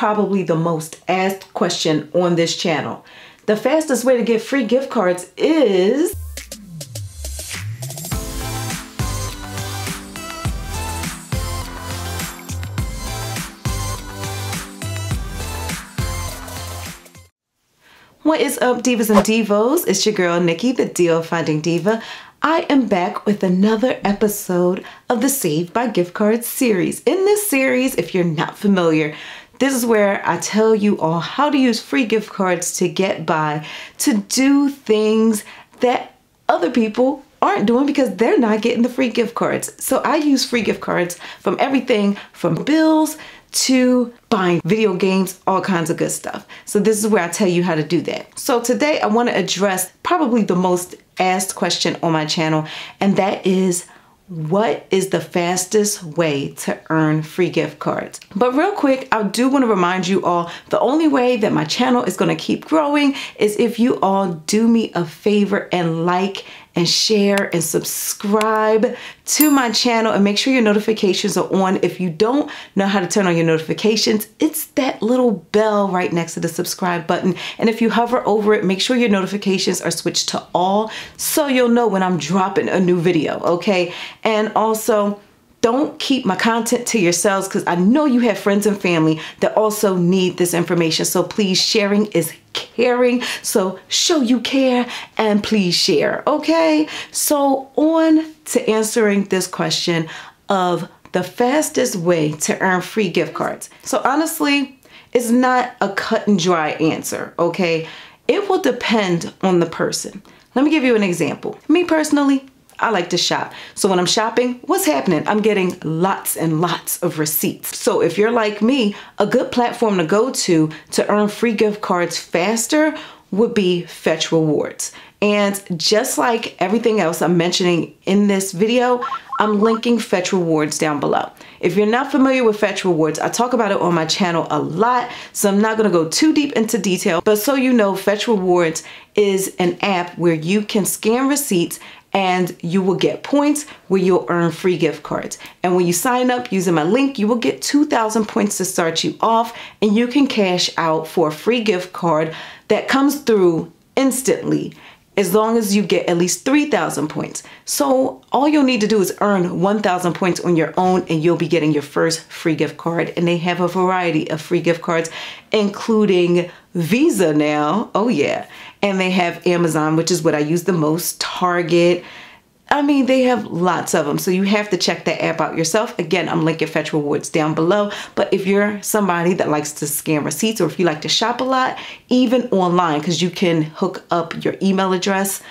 probably the most asked question on this channel. The fastest way to get free gift cards is... What is up divas and divos? It's your girl Nikki, the deal finding diva. I am back with another episode of the Save by Gift Cards series. In this series, if you're not familiar, this is where I tell you all how to use free gift cards to get by, to do things that other people aren't doing because they're not getting the free gift cards. So I use free gift cards from everything from bills to buying video games, all kinds of good stuff. So this is where I tell you how to do that. So today I want to address probably the most asked question on my channel and that is what is the fastest way to earn free gift cards. But real quick, I do want to remind you all the only way that my channel is going to keep growing is if you all do me a favor and like and share and subscribe to my channel and make sure your notifications are on. If you don't know how to turn on your notifications, it's that little bell right next to the subscribe button. And if you hover over it, make sure your notifications are switched to all so you'll know when I'm dropping a new video, okay? And also, don't keep my content to yourselves because I know you have friends and family that also need this information. So please, sharing is caring. So show you care and please share, okay? So, on to answering this question of the fastest way to earn free gift cards. So, honestly, it's not a cut and dry answer, okay? It will depend on the person. Let me give you an example. Me personally, I like to shop. So when I'm shopping, what's happening? I'm getting lots and lots of receipts. So if you're like me, a good platform to go to to earn free gift cards faster would be Fetch Rewards. And just like everything else I'm mentioning in this video, I'm linking Fetch Rewards down below. If you're not familiar with Fetch Rewards, I talk about it on my channel a lot, so I'm not gonna go too deep into detail, but so you know, Fetch Rewards is an app where you can scan receipts and you will get points where you'll earn free gift cards. And when you sign up using my link, you will get 2,000 points to start you off and you can cash out for a free gift card that comes through instantly as long as you get at least 3,000 points. So all you'll need to do is earn 1,000 points on your own and you'll be getting your first free gift card. And they have a variety of free gift cards, including Visa now. Oh yeah. And they have Amazon, which is what I use the most, Target, I mean, they have lots of them. So you have to check that app out yourself. Again, I'm linking Fetch Rewards down below. But if you're somebody that likes to scan receipts or if you like to shop a lot, even online, because you can hook up your email address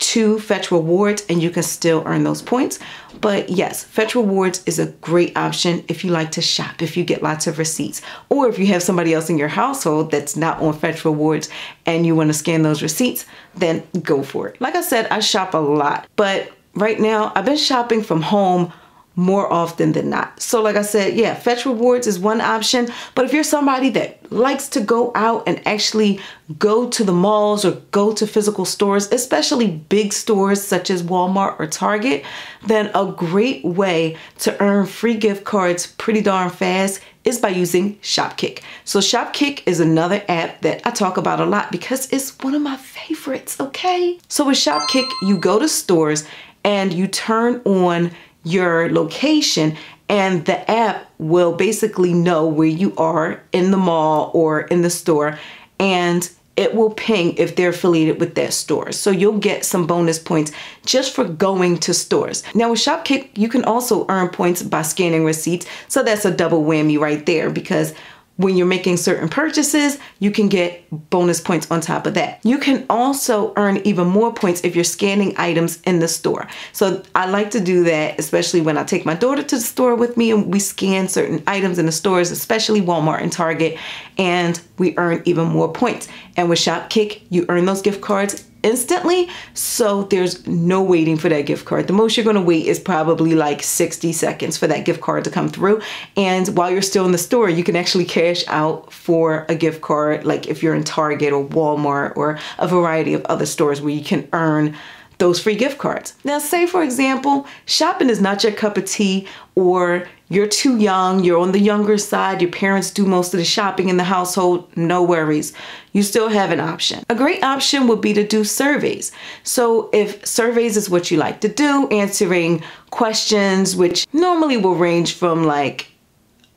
to Fetch Rewards and you can still earn those points. But yes, Fetch Rewards is a great option if you like to shop, if you get lots of receipts, or if you have somebody else in your household that's not on Fetch Rewards and you want to scan those receipts, then go for it. Like I said, I shop a lot, but right now, I've been shopping from home more often than not. So like I said, yeah, fetch rewards is one option, but if you're somebody that likes to go out and actually go to the malls or go to physical stores, especially big stores such as Walmart or Target, then a great way to earn free gift cards pretty darn fast is by using Shopkick. So Shopkick is another app that I talk about a lot because it's one of my favorites, okay? So with Shopkick, you go to stores and you turn on your location and the app will basically know where you are in the mall or in the store and it will ping if they're affiliated with that store. So you'll get some bonus points just for going to stores. Now with Shopkick, you can also earn points by scanning receipts. So that's a double whammy right there because when you're making certain purchases, you can get bonus points on top of that. You can also earn even more points if you're scanning items in the store. So I like to do that, especially when I take my daughter to the store with me and we scan certain items in the stores, especially Walmart and Target, and we earn even more points. And with ShopKick, you earn those gift cards instantly. So there's no waiting for that gift card. The most you're going to wait is probably like 60 seconds for that gift card to come through. And while you're still in the store, you can actually cash out for a gift card, like if you're in Target or Walmart or a variety of other stores where you can earn those free gift cards. Now, say for example, shopping is not your cup of tea or you're too young, you're on the younger side, your parents do most of the shopping in the household, no worries. You still have an option. A great option would be to do surveys. So if surveys is what you like to do, answering questions, which normally will range from like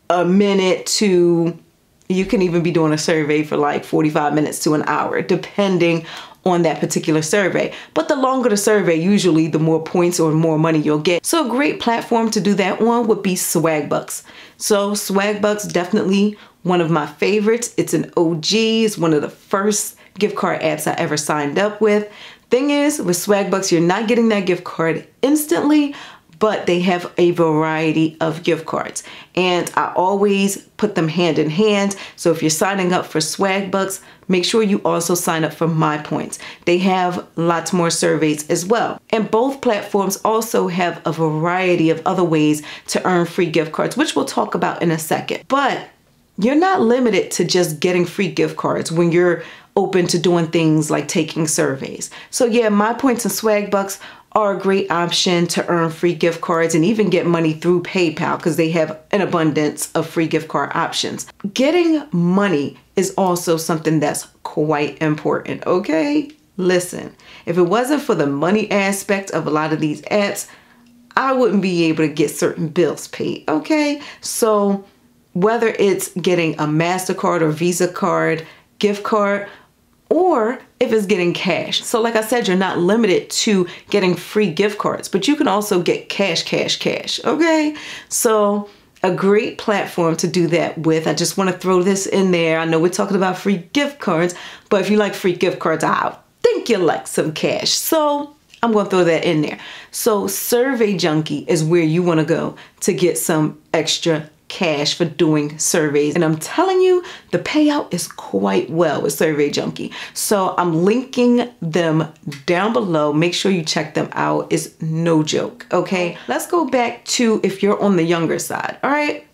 a minute to you can even be doing a survey for like 45 minutes to an hour, depending on that particular survey. But the longer the survey, usually the more points or more money you'll get. So a great platform to do that on would be Swagbucks. So Swagbucks definitely one of my favorites. It's an OG, it's one of the first gift card apps I ever signed up with. Thing is, with Swagbucks, you're not getting that gift card instantly, but they have a variety of gift cards. And I always put them hand in hand. So if you're signing up for Swag Bucks, make sure you also sign up for My Points. They have lots more surveys as well. And both platforms also have a variety of other ways to earn free gift cards, which we'll talk about in a second. But you're not limited to just getting free gift cards when you're open to doing things like taking surveys. So yeah, my points and swag bucks are a great option to earn free gift cards and even get money through PayPal because they have an abundance of free gift card options. Getting money is also something that's quite important, okay? Listen, if it wasn't for the money aspect of a lot of these apps, I wouldn't be able to get certain bills paid, okay? So whether it's getting a MasterCard or Visa card, gift card, or if it's getting cash. So like I said, you're not limited to getting free gift cards, but you can also get cash, cash, cash, okay? So a great platform to do that with. I just wanna throw this in there. I know we're talking about free gift cards, but if you like free gift cards, I think you like some cash. So I'm gonna throw that in there. So Survey Junkie is where you wanna go to get some extra cash for doing surveys. And I'm telling you, the payout is quite well with Survey Junkie. So I'm linking them down below. Make sure you check them out. It's no joke, okay? Let's go back to if you're on the younger side, all right?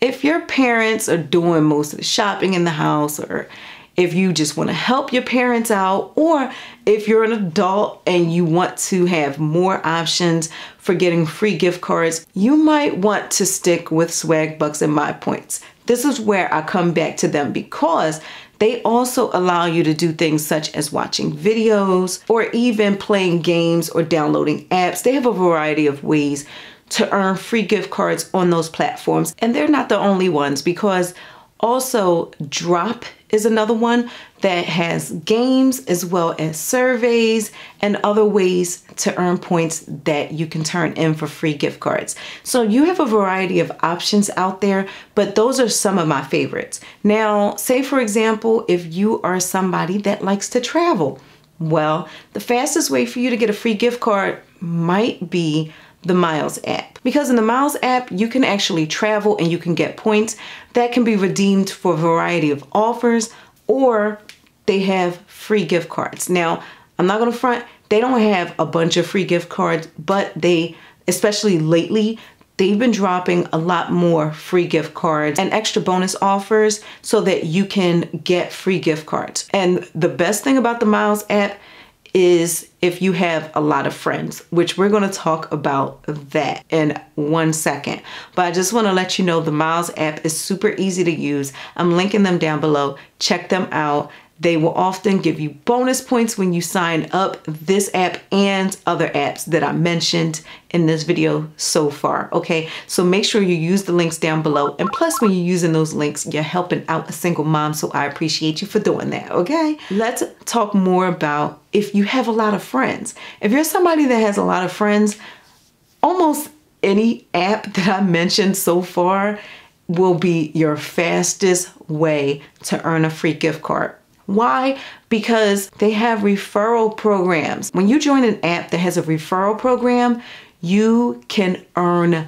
If your parents are doing most of the shopping in the house or if you just want to help your parents out, or if you're an adult and you want to have more options for getting free gift cards, you might want to stick with Swag Bucks and My Points. This is where I come back to them because they also allow you to do things such as watching videos or even playing games or downloading apps. They have a variety of ways to earn free gift cards on those platforms. And they're not the only ones because also Drop is another one that has games as well as surveys and other ways to earn points that you can turn in for free gift cards. So you have a variety of options out there, but those are some of my favorites. Now, say for example, if you are somebody that likes to travel, well, the fastest way for you to get a free gift card might be the Miles app. Because in the Miles app, you can actually travel and you can get points that can be redeemed for a variety of offers or they have free gift cards. Now, I'm not gonna front, they don't have a bunch of free gift cards, but they, especially lately, they've been dropping a lot more free gift cards and extra bonus offers so that you can get free gift cards. And the best thing about the Miles app is if you have a lot of friends, which we're gonna talk about that in one second. But I just wanna let you know the Miles app is super easy to use. I'm linking them down below. Check them out. They will often give you bonus points when you sign up this app and other apps that I mentioned in this video so far, okay? So make sure you use the links down below. And plus when you're using those links, you're helping out a single mom. So I appreciate you for doing that, okay? Let's talk more about if you have a lot of friends. If you're somebody that has a lot of friends, almost any app that I mentioned so far will be your fastest way to earn a free gift card. Why? Because they have referral programs. When you join an app that has a referral program, you can earn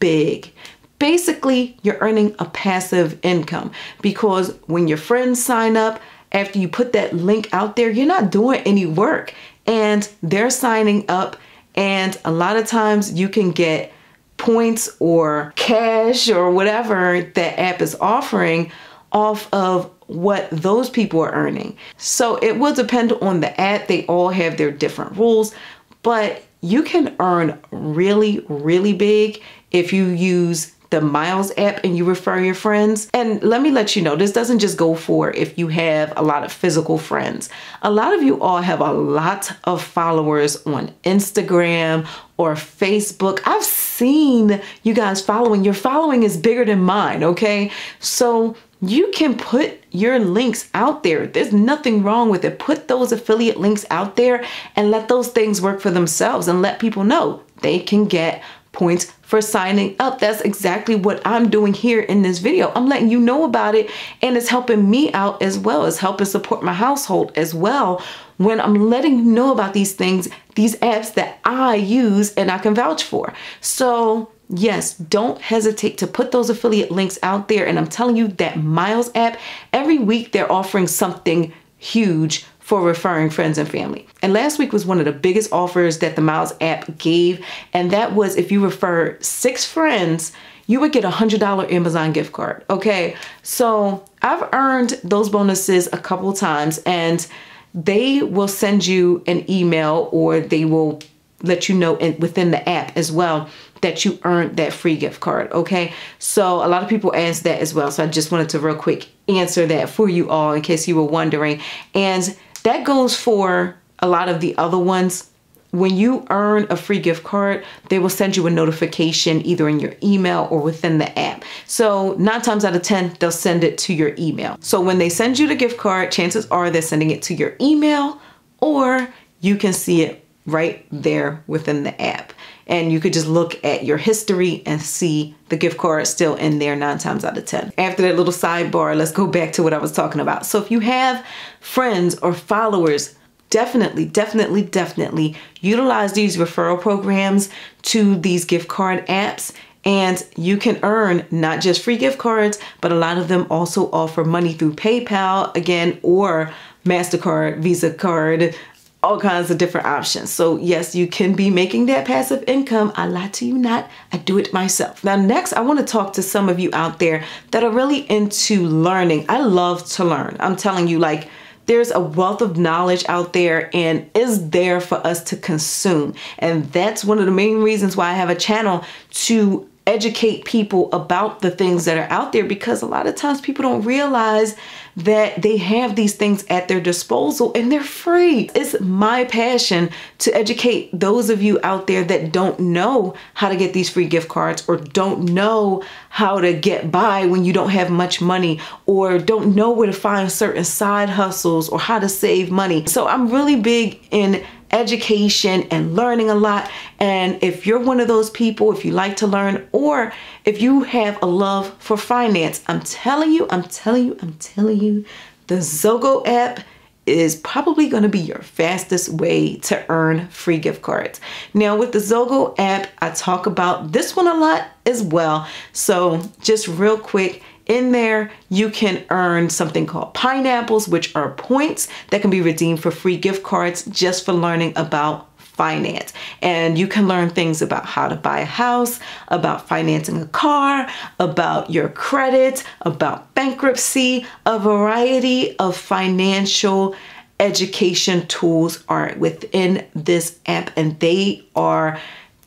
big. Basically, you're earning a passive income because when your friends sign up, after you put that link out there, you're not doing any work and they're signing up. And a lot of times you can get points or cash or whatever that app is offering off of what those people are earning. So it will depend on the ad. They all have their different rules, but you can earn really, really big if you use the Miles app and you refer your friends. And let me let you know, this doesn't just go for if you have a lot of physical friends. A lot of you all have a lot of followers on Instagram or Facebook. I've seen you guys following. Your following is bigger than mine, okay? So you can put your links out there. There's nothing wrong with it. Put those affiliate links out there and let those things work for themselves and let people know they can get points for signing up. That's exactly what I'm doing here in this video. I'm letting you know about it and it's helping me out as well. It's helping support my household as well when I'm letting you know about these things, these apps that I use and I can vouch for. So Yes, don't hesitate to put those affiliate links out there. And I'm telling you that Miles app, every week they're offering something huge for referring friends and family. And last week was one of the biggest offers that the Miles app gave. And that was if you refer six friends, you would get a $100 Amazon gift card. Okay, so I've earned those bonuses a couple times and they will send you an email or they will let you know in, within the app as well that you earned that free gift card okay so a lot of people ask that as well so i just wanted to real quick answer that for you all in case you were wondering and that goes for a lot of the other ones when you earn a free gift card, they will send you a notification either in your email or within the app. So nine times out of 10, they'll send it to your email. So when they send you the gift card, chances are they're sending it to your email or you can see it right there within the app. And you could just look at your history and see the gift card still in there nine times out of 10. After that little sidebar, let's go back to what I was talking about. So if you have friends or followers, definitely, definitely, definitely utilize these referral programs to these gift card apps and you can earn not just free gift cards, but a lot of them also offer money through PayPal again or MasterCard, Visa card, all kinds of different options. So yes, you can be making that passive income. I lie to you not, I do it myself. Now next, I wanna to talk to some of you out there that are really into learning. I love to learn. I'm telling you like, there's a wealth of knowledge out there and is there for us to consume. And that's one of the main reasons why I have a channel to educate people about the things that are out there because a lot of times people don't realize that they have these things at their disposal and they're free. It's my passion to educate those of you out there that don't know how to get these free gift cards or don't know how to get by when you don't have much money or don't know where to find certain side hustles or how to save money. So I'm really big in education and learning a lot. And if you're one of those people, if you like to learn, or if you have a love for finance, I'm telling you, I'm telling you, I'm telling you, the Zogo app is probably going to be your fastest way to earn free gift cards. Now with the Zogo app, I talk about this one a lot as well. So just real quick, in there, you can earn something called pineapples, which are points that can be redeemed for free gift cards just for learning about finance. And you can learn things about how to buy a house, about financing a car, about your credit, about bankruptcy. A variety of financial education tools are within this app, and they are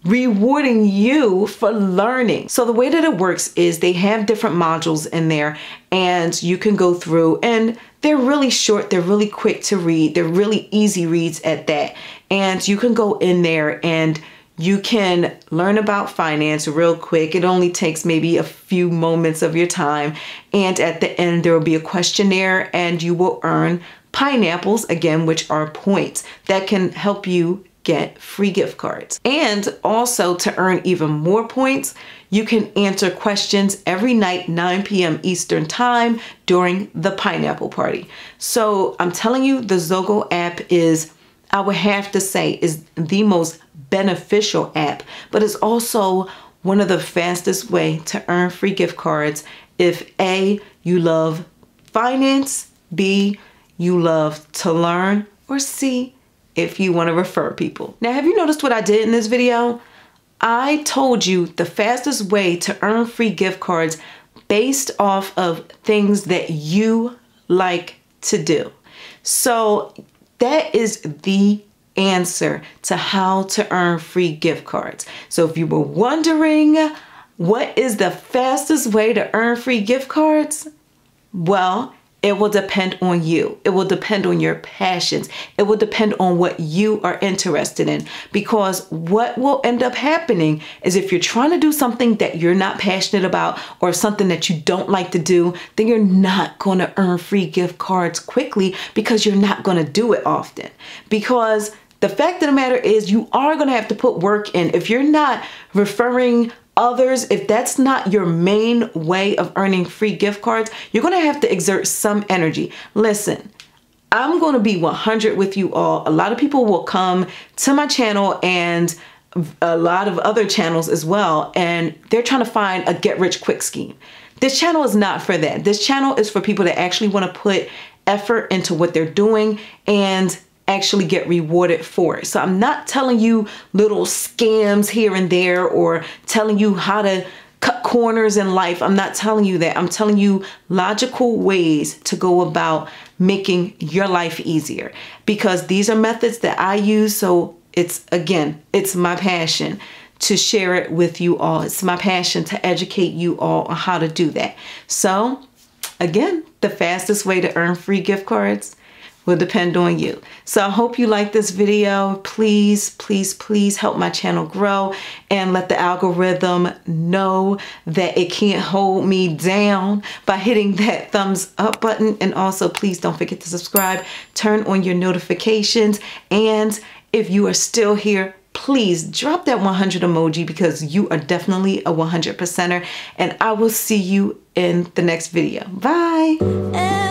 rewarding you for learning. So the way that it works is they have different modules in there and you can go through and they're really short, they're really quick to read, they're really easy reads at that. And you can go in there and you can learn about finance real quick. It only takes maybe a few moments of your time. And at the end, there will be a questionnaire and you will earn pineapples, again, which are points that can help you get free gift cards. And also to earn even more points, you can answer questions every night, 9 p.m. Eastern time during the pineapple party. So I'm telling you, the Zogo app is, I would have to say, is the most beneficial app, but it's also one of the fastest way to earn free gift cards if A, you love finance, B, you love to learn, or C, if you want to refer people. Now, have you noticed what I did in this video? I told you the fastest way to earn free gift cards based off of things that you like to do. So that is the answer to how to earn free gift cards. So if you were wondering what is the fastest way to earn free gift cards, well, it will depend on you. It will depend on your passions. It will depend on what you are interested in. Because what will end up happening is if you're trying to do something that you're not passionate about or something that you don't like to do, then you're not going to earn free gift cards quickly because you're not going to do it often. Because the fact of the matter is, you are going to have to put work in. If you're not referring others, if that's not your main way of earning free gift cards, you're gonna have to exert some energy. Listen, I'm gonna be 100 with you all. A lot of people will come to my channel and a lot of other channels as well, and they're trying to find a get rich quick scheme. This channel is not for that. This channel is for people that actually wanna put effort into what they're doing and actually get rewarded for it. So I'm not telling you little scams here and there or telling you how to cut corners in life. I'm not telling you that. I'm telling you logical ways to go about making your life easier because these are methods that I use. So it's again, it's my passion to share it with you all. It's my passion to educate you all on how to do that. So again, the fastest way to earn free gift cards will depend on you. So I hope you like this video. Please, please, please help my channel grow and let the algorithm know that it can't hold me down by hitting that thumbs up button. And also please don't forget to subscribe, turn on your notifications. And if you are still here, please drop that 100 emoji because you are definitely a 100 percenter and I will see you in the next video. Bye.